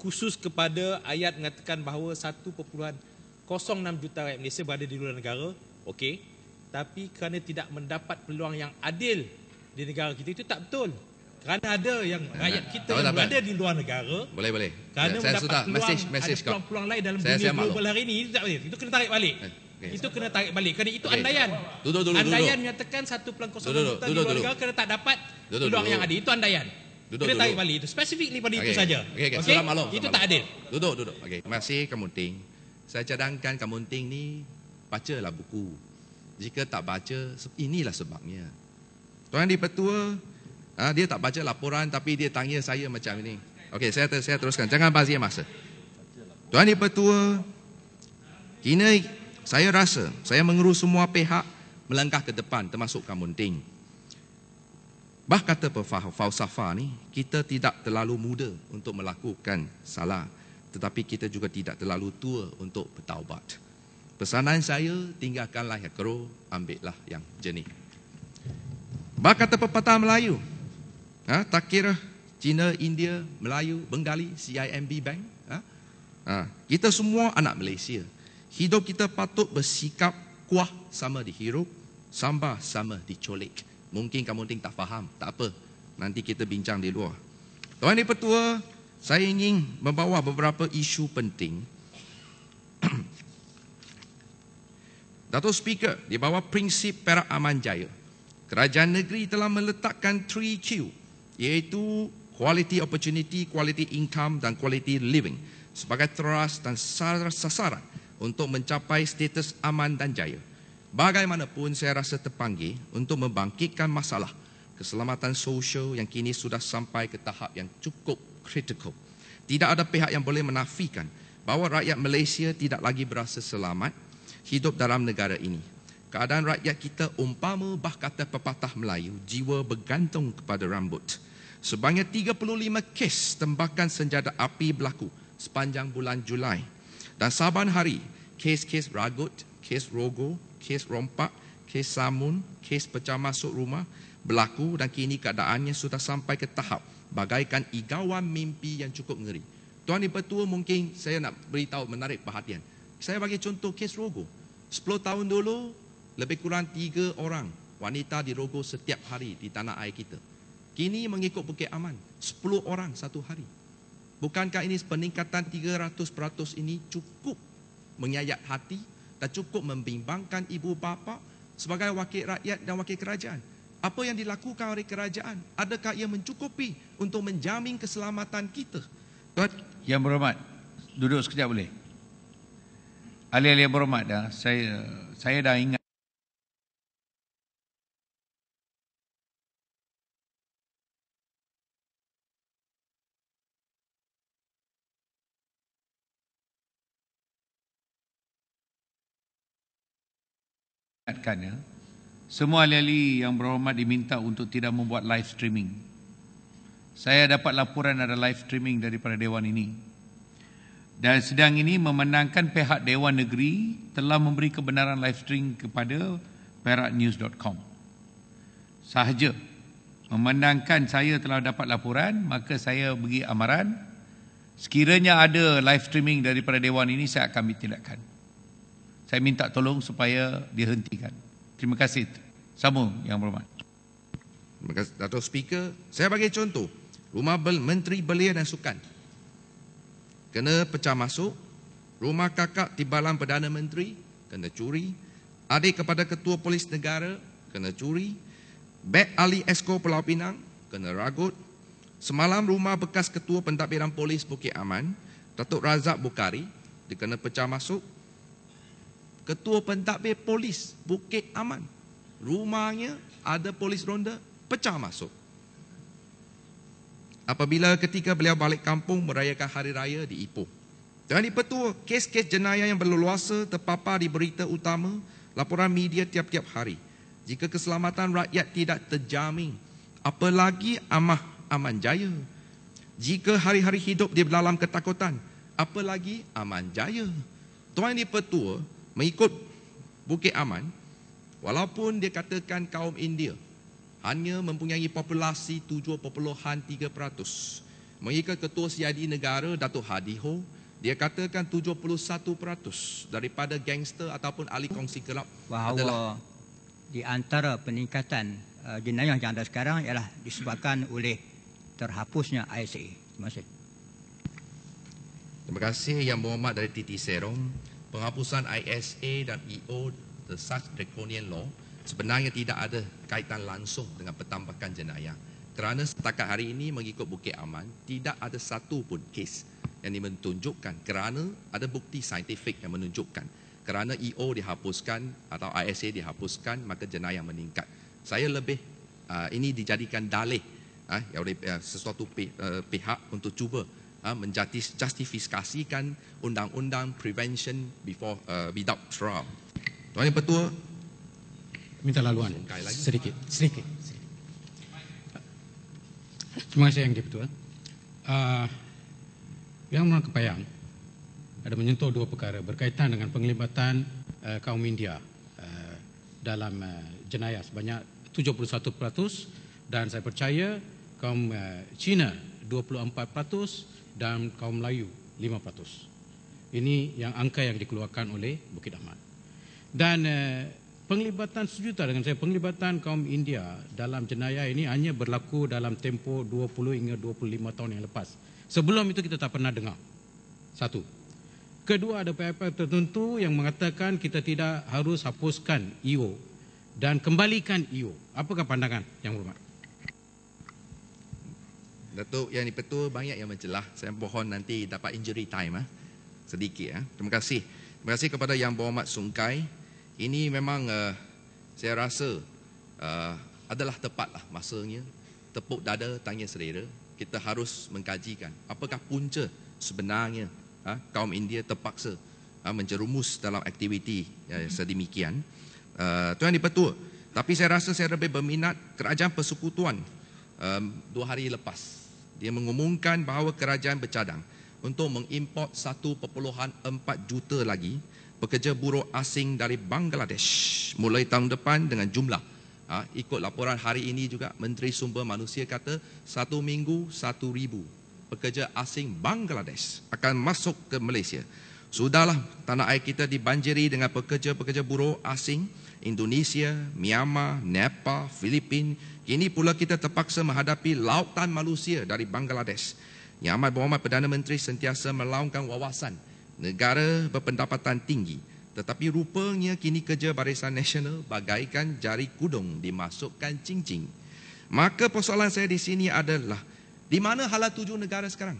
khusus kepada ayat mengatakan bahawa 1.06 juta rakyat Malaysia berada di luar negara, okey. Tapi kerana tidak mendapat peluang yang adil di negara kita itu tak betul. Kerana ada yang rakyat kita yang berada di luar negara. Boleh boleh. Kerana saya mendapat peluang, message, message ada peluang, lain dalam saya dunia global hari ini itu tak betul. Itu kena tarik balik. Eh, okay. Itu kena tarik balik. Kerana itu okay. andaian. Duduk, duduk, duduk. Andaian menyatakan 1.06 juta duduk, duduk, di luar negara kerana tak dapat duduk, peluang yang ada. Itu andaian duduk. Dia tarik balik itu. Specifically pada okay. itu saja. Okey, okay. okay. Selamat malam. Itu tak adil. Duduk, duduk. Okey. Terima kasih Kamunting. Saya cadangkan Kamunting ni bacalah buku. Jika tak baca, inilah sebabnya. Tuan di petua, ha, dia tak baca laporan tapi dia tanya saya macam ini. Okey, saya saya teruskan. Jangan bazir masa. Tuan di petua, kini saya rasa saya mengurus semua pihak melangkah ke depan termasuk Kamunting. Munting. Bah kata falsafah ni, kita tidak terlalu muda untuk melakukan salah. Tetapi kita juga tidak terlalu tua untuk bertaubat. Pesanan saya, tinggalkanlah yang keruh, ambillah yang jenis. Bah kata pepatah Melayu, ha, tak kira Cina, India, Melayu, Bengali, CIMB Bank. Ha? Ha, kita semua anak Malaysia. Hidup kita patut bersikap kuah sama dihirup, sambah sama dicolik. Mungkin kamu ting tak faham. Tak apa. Nanti kita bincang di luar. Tuan Ibu Tua, saya ingin membawa beberapa isu penting. Datuk Speaker, di bawah prinsip Perak Aman Jaya, kerajaan negeri telah meletakkan 3Q, iaitu quality opportunity, quality income dan quality living sebagai teras dan sasaran untuk mencapai status aman dan jaya. Bagaimanapun saya rasa terpanggil untuk membangkitkan masalah keselamatan sosial yang kini sudah sampai ke tahap yang cukup kritikal. Tidak ada pihak yang boleh menafikan bahawa rakyat Malaysia tidak lagi berasa selamat hidup dalam negara ini. Keadaan rakyat kita umpama bah kata pepatah Melayu, jiwa bergantung kepada rambut. Sebanyak 35 kes tembakan senjata api berlaku sepanjang bulan Julai. Dan saban hari, kes-kes ragut, kes rogo, kes rompak, kes samun, kes pecah masuk rumah berlaku dan kini keadaannya sudah sampai ke tahap bagaikan igawan mimpi yang cukup ngeri. Tuan Ibu Tua mungkin saya nak beritahu menarik perhatian. Saya bagi contoh kes rogo. 10 tahun dulu, lebih kurang 3 orang wanita dirogo setiap hari di tanah air kita. Kini mengikut Bukit Aman, 10 orang satu hari. Bukankah ini peningkatan 300% ini cukup menyayat hati tak cukup membimbangkan ibu bapa sebagai wakil rakyat dan wakil kerajaan. Apa yang dilakukan oleh kerajaan, adakah ia mencukupi untuk menjamin keselamatan kita? Tuan Yang Berhormat, duduk sekejap boleh. Ahli-ahli yang berhormat dah, saya saya dah ingat. ingatkan ya. Semua ahli-ahli yang berhormat diminta untuk tidak membuat live streaming. Saya dapat laporan ada live streaming daripada Dewan ini. Dan sedang ini memenangkan pihak Dewan Negeri telah memberi kebenaran live streaming kepada peraknews.com. Sahaja memenangkan saya telah dapat laporan, maka saya beri amaran sekiranya ada live streaming daripada Dewan ini, saya akan ditindakkan saya minta tolong supaya dihentikan. Terima kasih. Sama yang berhormat. Terima kasih Dato' Speaker. Saya bagi contoh, rumah bel Menteri Belia dan Sukan kena pecah masuk, rumah kakak timbalan Perdana Menteri kena curi, adik kepada Ketua Polis Negara kena curi, Bek Ali Esko Pulau Pinang kena ragut, semalam rumah bekas Ketua Pentadbiran Polis Bukit Aman, Datuk Razak Bukhari, dia kena pecah masuk, ketua pentadbir polis Bukit Aman. Rumahnya ada polis ronda, pecah masuk. Apabila ketika beliau balik kampung merayakan hari raya di Ipoh. Dengan dipetua, kes-kes jenayah yang berleluasa terpapar di berita utama laporan media tiap-tiap hari. Jika keselamatan rakyat tidak terjamin, apalagi amah aman jaya. Jika hari-hari hidup di dalam ketakutan, apalagi aman jaya. Tuan di petua, mengikut Bukit Aman, walaupun dia katakan kaum India hanya mempunyai populasi 7.3%. Mengikut Ketua Siadi Negara, Datuk Hadi Ho, dia katakan 71% daripada gangster ataupun ahli kongsi gelap. Bahawa adalah di antara peningkatan uh, jenayah yang ada sekarang ialah disebabkan oleh terhapusnya ISA. Terima kasih. Terima kasih Yang Berhormat dari Titi Serong penghapusan ISA dan EO the such draconian law sebenarnya tidak ada kaitan langsung dengan pertambahan jenayah kerana setakat hari ini mengikut bukti Aman tidak ada satu pun kes yang menunjukkan kerana ada bukti saintifik yang menunjukkan kerana EO dihapuskan atau ISA dihapuskan maka jenayah meningkat saya lebih uh, ini dijadikan dalih uh, oleh uh, sesuatu pi, uh, pihak untuk cuba Ah, menjustifikasikan undang-undang prevention before uh, without trial. Tuan Yang Petua minta laluan sedikit sedikit. Terima kasih yang dipetua. Uh, ah, yang mana kepayang ada menyentuh dua perkara berkaitan dengan penglibatan uh, kaum India uh, dalam uh, jenayah sebanyak 71% dan saya percaya kaum uh, Cina 24% dan kaum Melayu 5%. Ini yang angka yang dikeluarkan oleh Bukit Ahmad Dan eh, penglibatan sejuta dengan saya, penglibatan kaum India dalam jenayah ini hanya berlaku dalam tempoh 20 hingga 25 tahun yang lepas. Sebelum itu kita tak pernah dengar. Satu. Kedua ada PPL tertentu yang mengatakan kita tidak harus hapuskan EO dan kembalikan EO. Apakah pandangan yang berhormat? Datuk yang di petua banyak yang mencelah. Saya mohon nanti dapat injury time ah. Sedikit ya Terima kasih. Terima kasih kepada Yang Berhormat Sungkai. Ini memang uh, saya rasa uh, adalah tepatlah masanya tepuk dada tanya selera. Kita harus mengkajikan apakah punca sebenarnya ah, kaum India terpaksa ah, menjerumus dalam aktiviti yang eh, mhm. sedemikian. Uh, Tuan di petua, tapi saya rasa saya lebih berminat kerajaan persekutuan um, dua hari lepas dia mengumumkan bahawa kerajaan bercadang untuk mengimport 1.4 juta lagi pekerja buruh asing dari Bangladesh mulai tahun depan dengan jumlah ha, ikut laporan hari ini juga Menteri Sumber Manusia kata satu minggu satu ribu pekerja asing Bangladesh akan masuk ke Malaysia. Sudahlah tanah air kita dibanjiri dengan pekerja-pekerja buruh asing. Indonesia, Myanmar, Nepal, Filipin. Kini pula kita terpaksa menghadapi lautan Malaysia dari Bangladesh. Yang amat berhormat Perdana Menteri sentiasa melaungkan wawasan negara berpendapatan tinggi. Tetapi rupanya kini kerja barisan nasional bagaikan jari kudung dimasukkan cincin. Maka persoalan saya di sini adalah di mana hala tuju negara sekarang?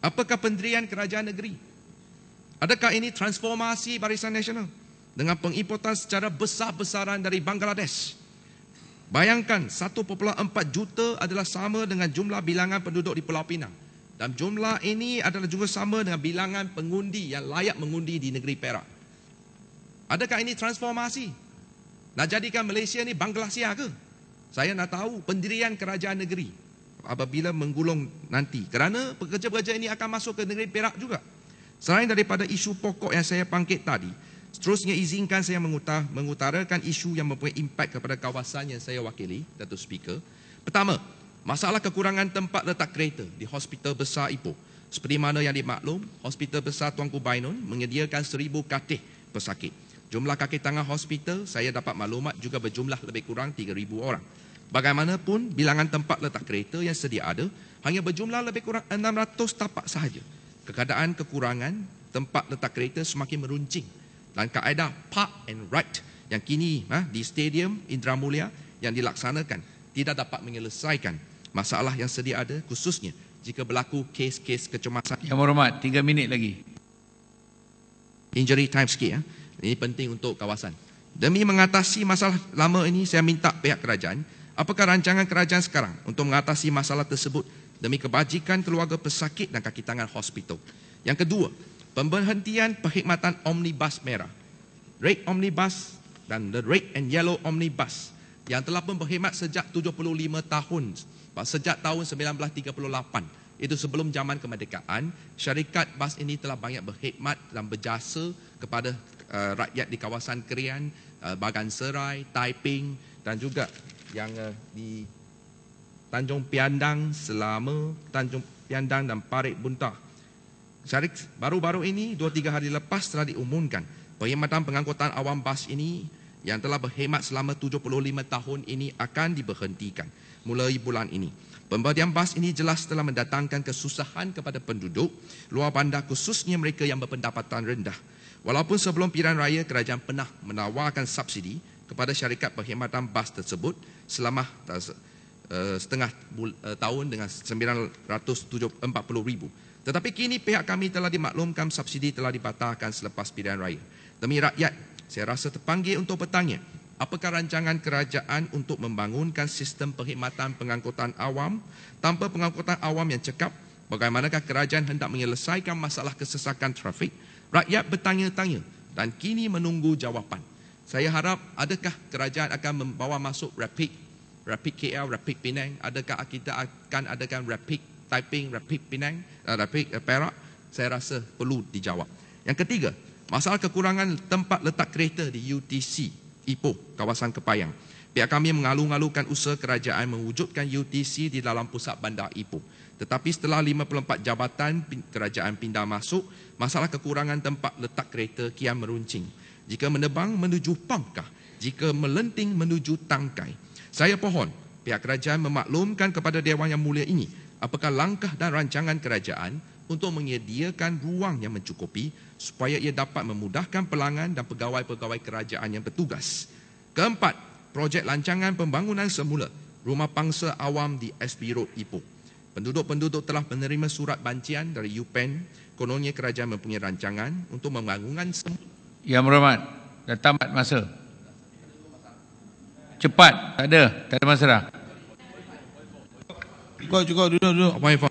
Apakah pendirian kerajaan negeri? Adakah ini transformasi barisan nasional? dengan pengimportan secara besar-besaran dari Bangladesh. Bayangkan 1.4 juta adalah sama dengan jumlah bilangan penduduk di Pulau Pinang. Dan jumlah ini adalah juga sama dengan bilangan pengundi yang layak mengundi di negeri Perak. Adakah ini transformasi? Nak jadikan Malaysia ni Bangladesh ke? Saya nak tahu pendirian kerajaan negeri apabila menggulung nanti. Kerana pekerja-pekerja ini akan masuk ke negeri Perak juga. Selain daripada isu pokok yang saya pangkit tadi, Seterusnya izinkan saya mengutar, mengutarakan isu yang mempunyai impak kepada kawasan yang saya wakili, Datuk Speaker. Pertama, masalah kekurangan tempat letak kereta di Hospital Besar Ipoh. Seperti mana yang dimaklum, Hospital Besar Tuanku Bainun menyediakan seribu katih pesakit. Jumlah kaki tangan hospital saya dapat maklumat juga berjumlah lebih kurang 3,000 orang. Bagaimanapun, bilangan tempat letak kereta yang sedia ada hanya berjumlah lebih kurang 600 tapak sahaja. Kekadaan kekurangan tempat letak kereta semakin meruncing dan kaedah park and ride yang kini ha, di stadium Indramulia yang dilaksanakan tidak dapat menyelesaikan masalah yang sedia ada khususnya jika berlaku kes-kes kecemasan. Yang berhormat, tiga minit lagi. Injury time sikit. Ya. Ini penting untuk kawasan. Demi mengatasi masalah lama ini, saya minta pihak kerajaan, apakah rancangan kerajaan sekarang untuk mengatasi masalah tersebut demi kebajikan keluarga pesakit dan kaki tangan hospital? Yang kedua, pemberhentian perkhidmatan omnibus merah. Red omnibus dan the red and yellow omnibus yang telah pun berkhidmat sejak 75 tahun sejak tahun 1938 itu sebelum zaman kemerdekaan syarikat bas ini telah banyak berkhidmat dan berjasa kepada uh, rakyat di kawasan Kerian uh, Bagan Serai, Taiping dan juga yang uh, di Tanjung Piandang selama Tanjung Piandang dan Parit Buntah Syarik baru-baru ini dua tiga hari lepas telah diumumkan perkhidmatan pengangkutan awam bas ini yang telah berkhidmat selama 75 tahun ini akan diberhentikan mulai bulan ini. Pemberian bas ini jelas telah mendatangkan kesusahan kepada penduduk luar bandar khususnya mereka yang berpendapatan rendah. Walaupun sebelum pilihan raya kerajaan pernah menawarkan subsidi kepada syarikat perkhidmatan bas tersebut selama uh, setengah bul- uh, tahun dengan 947 40,000 tetapi kini pihak kami telah dimaklumkan subsidi telah dibatalkan selepas pilihan raya. Demi rakyat, saya rasa terpanggil untuk bertanya, apakah rancangan kerajaan untuk membangunkan sistem perkhidmatan pengangkutan awam tanpa pengangkutan awam yang cekap? Bagaimanakah kerajaan hendak menyelesaikan masalah kesesakan trafik? Rakyat bertanya-tanya dan kini menunggu jawapan. Saya harap adakah kerajaan akan membawa masuk rapid rapid KL, rapid Penang, adakah kita akan adakan rapid Taiping, Rapid Penang, uh, Rapid uh, Perak, saya rasa perlu dijawab. Yang ketiga, masalah kekurangan tempat letak kereta di UTC, Ipoh, kawasan Kepayang. Pihak kami mengalu-alukan usaha kerajaan mewujudkan UTC di dalam pusat bandar Ipoh. Tetapi setelah 54 jabatan kerajaan pindah masuk, masalah kekurangan tempat letak kereta kian meruncing. Jika menebang menuju Pangkah, jika melenting menuju Tangkai. Saya pohon pihak kerajaan memaklumkan kepada Dewan Yang Mulia ini apakah langkah dan rancangan kerajaan untuk menyediakan ruang yang mencukupi supaya ia dapat memudahkan pelanggan dan pegawai-pegawai kerajaan yang bertugas. Keempat, projek lancangan pembangunan semula rumah pangsa awam di SB Road Ipoh. Penduduk-penduduk telah menerima surat bancian dari UPEN, kononnya kerajaan mempunyai rancangan untuk membangunkan semula. Yang berhormat, dah tamat masa. Cepat, tak ada, tak ada masalah. Cukup, cukup, duduk, duduk. Apa info?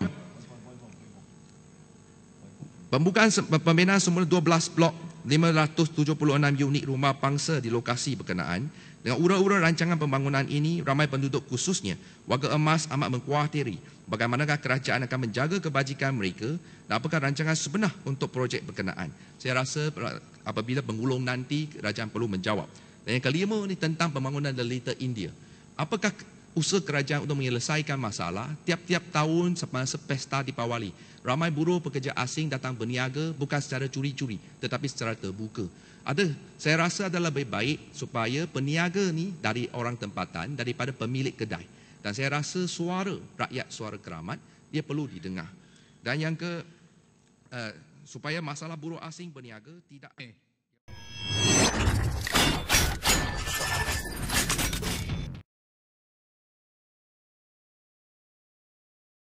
Pembukaan pembinaan semula 12 blok 576 unit rumah pangsa di lokasi berkenaan dengan ura-ura rancangan pembangunan ini ramai penduduk khususnya warga emas amat mengkhawatiri bagaimanakah kerajaan akan menjaga kebajikan mereka dan apakah rancangan sebenar untuk projek berkenaan saya rasa apabila pengulung nanti kerajaan perlu menjawab dan yang kelima ini tentang pembangunan Little India apakah usaha kerajaan untuk menyelesaikan masalah tiap-tiap tahun semasa pesta dipawali. Ramai buruh pekerja asing datang berniaga bukan secara curi-curi tetapi secara terbuka. Ada saya rasa adalah lebih baik supaya peniaga ni dari orang tempatan daripada pemilik kedai. Dan saya rasa suara rakyat suara keramat dia perlu didengar. Dan yang ke uh, supaya masalah buruh asing berniaga tidak eh.